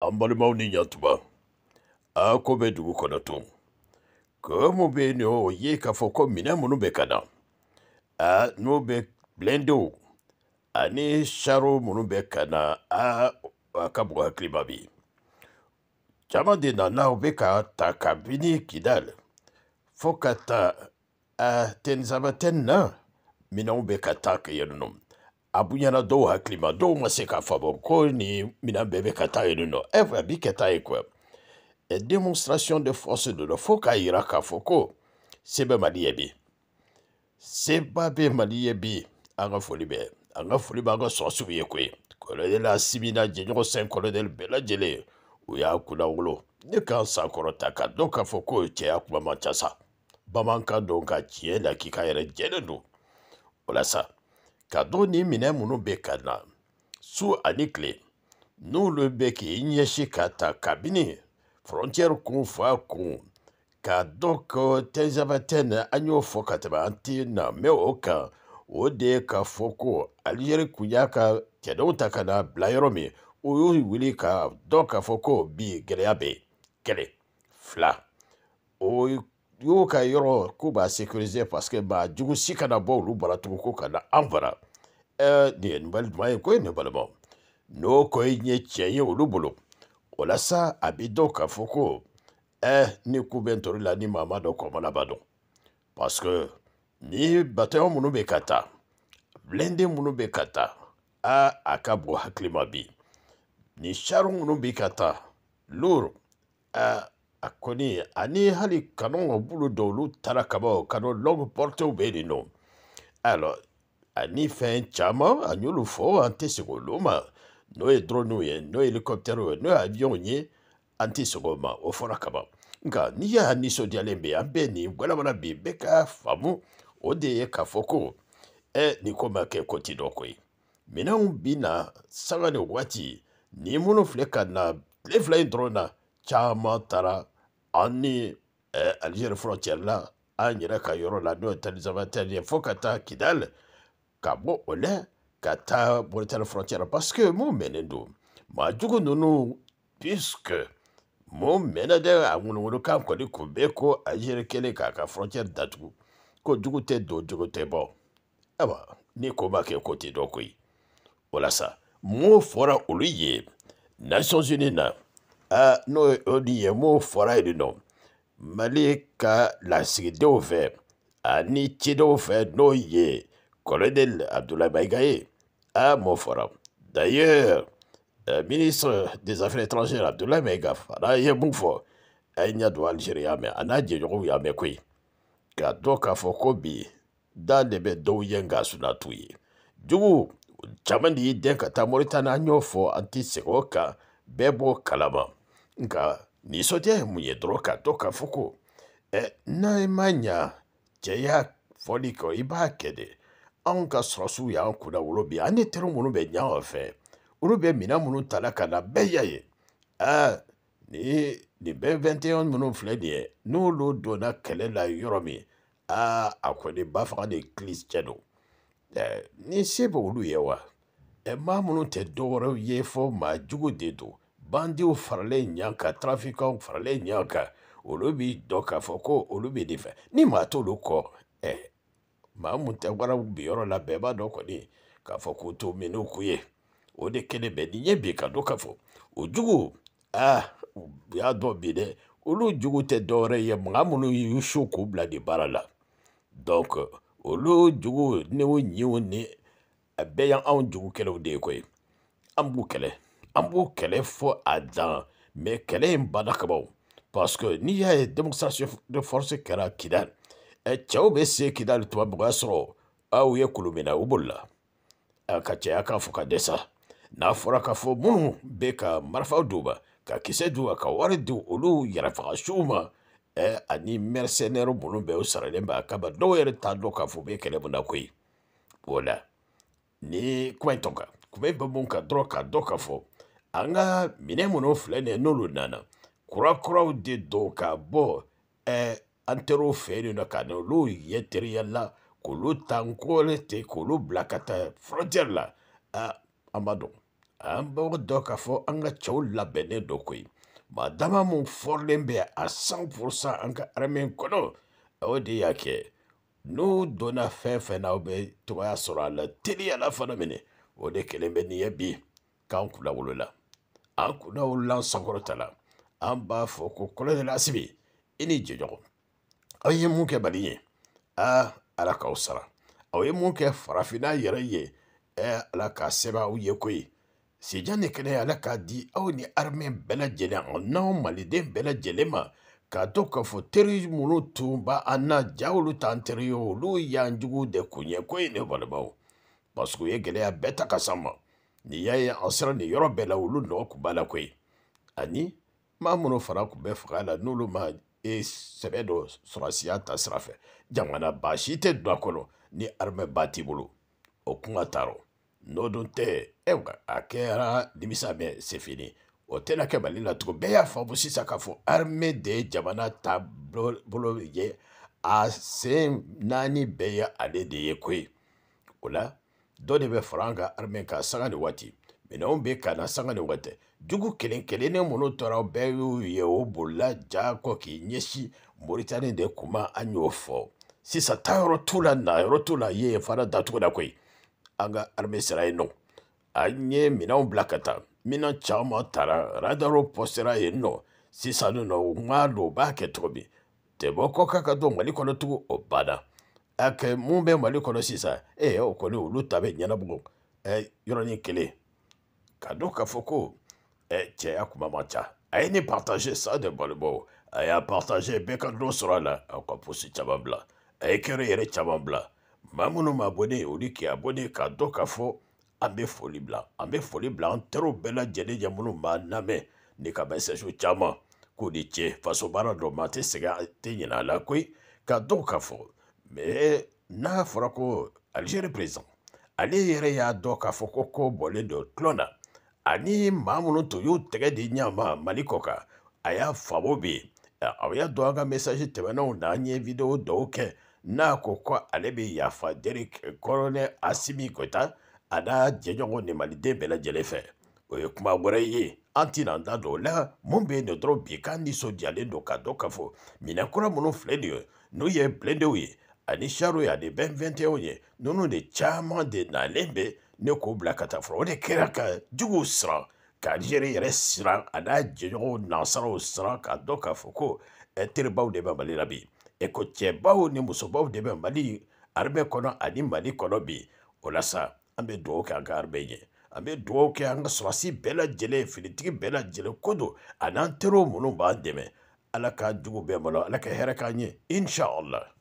an balimaw ni ɲatuma a ko bɛ dugu kɔnɔ tun ko mun bɛ yen o ye k'a fɔ ko minɛn minnu bɛ ka na a n'o bɛ bilendenw ani saro minnu bɛ ka na a a ka bugu hakilima bi caman de nana u bɛ ka ta kabini kidal fo ka taa a tenisabatɛni na minɛnw bɛ ka taa ka yen nɔ a bonyana dɔw hakili ma dɔw ma se k'a faamu ko nin minan bɛɛ bɛ ka taa yen nɔ ɛ a bi kɛ taa yen quoi et démonstration de force de dɔ fo k'a yira k'a fɔ ko se bɛ mali ye bi seba bɛ mali ye bi an ka foli bɛ an ka foli b'an ka sɔrɔsiw ye koyi colonel asimina jɛɲɔgɔn sɛn colonel bɛɛ lajɛlen u y'a kunnawolo ne k'an sankɔrɔta ka dɔn k'a fɔ ko cɛya kuma man ca sa bamanankan dɔn ka tiɲɛ la k'i ka yɛrɛ jɛlen don o sa ka don ni minɛn minnu bɛ ka na su ani tile n'olu bɛ k'i ɲɛsin ka ta kabini frontière kun fa kun k'a dɔn ko tɛnzabɛtɛn an y'o fɔ ka tɛmɛ an ti na mɛ o kan o de ye k'a fɔ ko alizeri kun y'a ka cɛdenw ta ka na bila yɔrɔ min o y'u wuli ka dɔn k'a fɔ ko bi gɛlɛya bɛ kɛlɛ fila o y'o ka yɔrɔ ko b'a sécurisé parce que maa jugu si kana bɔ olu bara tugun ko kana an bara ɛɛ nin ye nin bali duman ye ko ye nin balimaw n'o ko ye ɲɛ tiɲɛ ye olu bolo o la sa a bɛ dɔn k'a fɔ ko ɛɛ ni ku bɛ n tori la ni maa ma dɔn kɔmana b'a dɔn parce que ni bataillon minnu bɛ ka taa blindé minnu bɛ ka taa aa a ka bon hakili ma bi nin chari minnu bɛ ka taa lourd ɛɛ a kɔni ani hali kanu ka bolo dɔ olu taara kabaw kanu long portew bɛ yen nɔ alors ani fɛn caman an y'olu fɔ an tɛ segin olu ma n'o ye drone ye n'o ye hélicoptère ye n'o ye avion ye an tɛ segin o ma o fɔra kaban nka n'i y'a nisɔndiyalen bɛ an bɛ nin walawala bi bɛɛ k'a faamu o de ye k'a fɔ e, ko ɛ nin ko ma kɛ ko ti dɔ ko ye minɛnw bi na sanga ni waati ni minnu filɛ ka na tile fila in dɔrɔn na caman taara an ni eh, alizeri frontière la an yɛrɛ ka yɔrɔ la n'o ye tanizanvatɛli ye fɔɔ ka taa kidal ka bɔ o lɛ ka taa moritani frontière parce que mun mɛnnen don maa jugu ninnu puisque mun mɛnna dɛ a ŋunuŋunukan kɔni kun bɛ ko alizeri kelen k'a ka frontière datugu ko jugu tɛ don jugu tɛ bɔ ayiwa ni ko ma kɛ ko tɛ dɔ koyi o la sa mun fɔra olu ye nations unies na a n'o di ye mun fɔra yen nɔ mali ka lasigidenw fɛ ani cidenw fɛ n'o ye colonel abdulayi mayiga ye a m'o fɔra d'ailleurs ministre des affaires étrangères abdulayi mayiga fana ye mun fɔ a ye ɲɛ don alizeri y'a mɛn a n'a jɛɲɔgɔnw y'a mɛn koyi k'a dɔn k'a fɔ ko bi da de bɛ dɔw ye nka suna t'u ye jugu caman de y'i dɛn ka taa moritani an y'o fɔ an ti segin o kan bɛɛ b'o kalama nga nisotia munyedroka toka fuku e naimanya jeya foliko iba kede anw ka sɔrɔsiw y'an kunna wolo bi an ni teri minnu bɛ ɲɛ o fɛ olu bɛ minɛn minnu tala ka na bɛɛ y'a ye aa ni nin bɛɛ vɛntɛn minnu filɛ nin ye n'olu donna kɛlɛ la yɔrɔ min aa a kɔni ba faga ni kilisɛ don ɛɛ ni se bɛ olu ye wa ɛ maa minnu tɛ dɔwɛrɛw ye fɔ maa jugu de don. bandiw faralen ɲa kan tarafikanw faralen ɲa kan olu b'i dɔn k'a fɔ ko olu bɛ nin fɛ ni maa t'olu kɔ ɛ maa mun tɛ waraw bi yɔrɔ la bɛɛ b'a dɔn kɔni k'a fɔ k'u t'o min k'u ye o de kelen bɛ nin ye bi ka dɔn k'a fɔ o jugu aa u y'a dɔn bi dɛ olu jugu tɛ dɔwɛrɛ ye maa minnu y'u su k'u bila nin baara la donc olu jugu ni o ɲiw ni a bɛɛ y'anw jugu kɛlɛw de ye koyi an b'u kɛlɛ. an b'o kɛlɛ fɔ a dan mɛ kɛlɛ in banna kabaw parseke n'i y'a ye demonstration de force kɛra kidali ɛ cɛw bɛ se kidali tuma min o y'a sɔrɔ aw ye kolomina u bolila a ka caya k'a fɔ ka dɛsɛ n'a fɔra k'a fɔ minnu bɛ ka marifa d'u ma ka kisɛ d'u ma ka wari di olu yɛrɛfagasiw ma ɛ ani mercenaire minnu bɛ u saralen b'a kama dɔw yɛrɛ t'a dɔn k'a fɔ u bɛ kɛlɛ mun na koyi o la ni kuma in tɔ kan kuma i bɛ mun kan dɔrɔn k'a dɔn k'a fɔ an ka minɛn minnu filɛ nin ye n'olu nana kurakuraw de don ka bɔ ɛɛ an ter'o fɛ yen nɔ ka na olu ye teriya la k'olu ta n kɔɔri ten k'olu bila ka taa frontière la aa an b'a dɔn an b'o dɔn k'a fɔ an ka cɛw labɛnnen don koyi maa dama mun fɔrilen bɛ a 100% an ka armée kɔnɔ o de y'a kɛ n'u donna fɛn fɛn na aw bɛ tɔgɔya sɔrɔ a la teliya la fana minɛ o de kelen bɛ nin ye bi k'an kunna wolola an kunna wolola an sankɔrɔta la an b'a fɔ ko kɔlɔsi i ni jɛɲɔgɔn aw ye mun kɛ mali ye aa ala k'aw sara aw ye mun kɛ farafinna yɛrɛ ye ɛ ala k'a sɛbɛn aw ye ko ye sijan ni kɛnɛya ala k'a di aw ni arime bɛɛ lajɛlen n'anw maliden bɛɛ lajɛlen ma k'a to k'a fɔ teri minnu tun b'an na ja olu t'an teri ye olu y'an jugu de kun ye ko ye ne balimaw paseke u ye gɛlɛya bɛɛ ta ka s'an ma nin y'a ye an sera nin yɔrɔ bɛɛ la olu nɔ kun b'a la koyi ani maa minnu fana tun bɛ faga la n'olu ma e sɛbɛ dɔ sɔrɔsiya ta sira fɛ jamana baasi tɛ don a kɔnɔ ni armɛ ba t'i bolo o kuma t'a rɔ n'o dun tɛ ɛwa a kɛra nimisa mɛn c'est fini o tɛna kɛ mali la tugun bɛɛ y'a faamu sisan k'a fɔ armée de ye jamana taabolo ye a sen naani bɛɛ ye ale de ye koyi o la dɔ de bɛ fara an ka armée kan sanga ni waati minɛnw bɛ ka na sanga ni waati jugu kelen kelennin minnu tora bɛɛ y'u ye o bolila ja kɔ k'i ɲɛsin moritani de kuma an y'o fɔ sisan taayɔrɔ t'u la nayɔrɔ t'u la ye fara datugu la koyi an ka armée sera yen nɔ an ye minɛnw bila ka taa minɛn caman taara radaro pɔsera yen nɔ sisan nɔ u ma don u b'a kɛ cogo min tɛbɔ kɔ ka ka don mali kɔnɔ tugun o banna kɛ mun bɛ mali kɔnɔ sisan ee o kɔni olu ta bɛ ɲɛnabɔ ɛ yɔrɔnin kelen ka dɔn k'a fɔ ko ɛ cɛya kuma man ca a ye ne partage sa de balibɔ a y'a partage bɛɛ ka dɔ sɔrɔ a la a ka posi caman bila a ye kɛra yɛrɛ caman bila maa minnu ma abonné olu k'i abonné k'a dɔn k'a fɔ an bɛ foli bila an bɛ foli bila an terɛw bɛɛ lajɛlen ye minnu b'a lamɛn ne ka mɛsɛgiw caman ko ni cɛ faso baara dɔ ma a tɛ sɛgɛn a tɛ ɲinɛ la koyi ka dɔn k'a fɔ n'a fɔra ko alizeri perezan ale yɛrɛ y'a dɔn k'a fɔ ko ko bɔlen don tulon na ani maa minnu tun y'u tɛgɛ di ɲama mali kɔ kan a y'a faamu bi aw y'a dɔn an ka mesaji tɛmɛnenw na an ye videwo dɔw kɛ n'a ko ko ale bɛ yafa jeri kɔrɔnɛ asimi kota a n'a jɛɲɔgɔn ni maliden bɛɛ lajɛlen fɛ o ye kuma wɛrɛ ye an tɛn'an da don o la mun bɛ yen nɔ dɔrɔn bi k'an nisɔndiyalen don k'a dɔn k'a fɔ minɛnkura minnu filɛ nin ye n'u ye bilendenw ye Anisharoya e de 2021 ye ninnu de caman de nalen bɛ ne k'o bila ka taa fɔlɔ o de kɛra ka juguw siran ka Algérie yɛrɛ siran a n'a jɛɲɔgɔnw nansaraw siran k'a dɔn k'a fɔ ko terebaw de bɛ Mali la bi école cɛbaw ni musobaw de bɛ Mali armée kɔnɔ ani Mali kɔnɔ bi o la sa an bɛ dugawu kɛ an ka armée ye an bɛ dugawu kɛ an ka sɔrɔsi bɛɛ lajɛlen filitigi bɛɛ lajɛlen ko don an'an teriw minnu b'an dɛmɛ ala k'an jugu bɛɛ malo ala ka hɛrɛ k'an ye inshallah